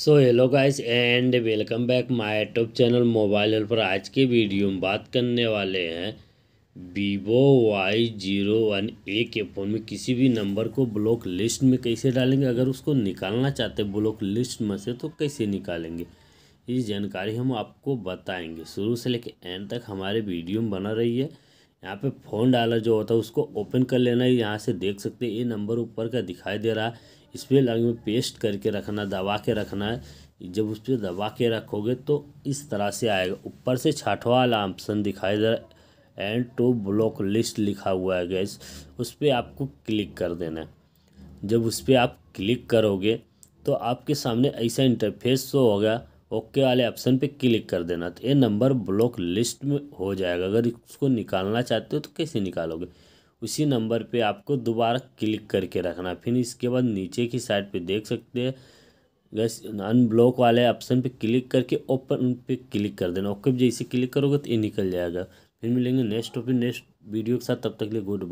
so hello guys and welcome back my YouTube channel mobile पर आज के video में बात करने वाले हैं Vivo Y zero one A के फ़ोन में किसी भी नंबर को ब्लॉक लिस्ट में कैसे डालेंगे अगर उसको निकालना चाहते हैं ब्लॉक लिस्ट में से तो कैसे निकालेंगे ये जानकारी हम आपको बताएंगे शुरू से लेकर एंड तक हमारे वीडियो में बना रही है यहाँ पे फ़ोन डायलर जो होता है उसको ओपन कर लेना है यहाँ से देख सकते हैं ये नंबर ऊपर का दिखाई दे रहा है इस पर लगे में पेस्ट करके रखना दबा के रखना है जब उस पर दबा के रखोगे तो इस तरह से आएगा ऊपर से छाठवा वाला ऑप्शन दिखाई दे रहा है एंड टू ब्लॉक लिस्ट लिखा हुआ है गैस उस पर आपको क्लिक कर देना है जब उस पर आप क्लिक करोगे तो आपके सामने ऐसा इंटरफेस शो होगा ओके वाले ऑप्शन पे क्लिक कर देना तो ये नंबर ब्लॉक लिस्ट में हो जाएगा अगर उसको निकालना चाहते हो तो कैसे निकालोगे उसी नंबर पे आपको दोबारा क्लिक करके रखना फिर इसके बाद नीचे की साइड पे देख सकते हैं गैस अनब्लॉक वाले ऑप्शन पे क्लिक करके ओपन पे क्लिक कर देना ओके जैसे क्लिक करोगे तो ये निकल जाएगा फिर मिलेंगे नेक्स्ट टॉपिक नेक्स्ट वीडियो के साथ तब तक लिए गुड बाय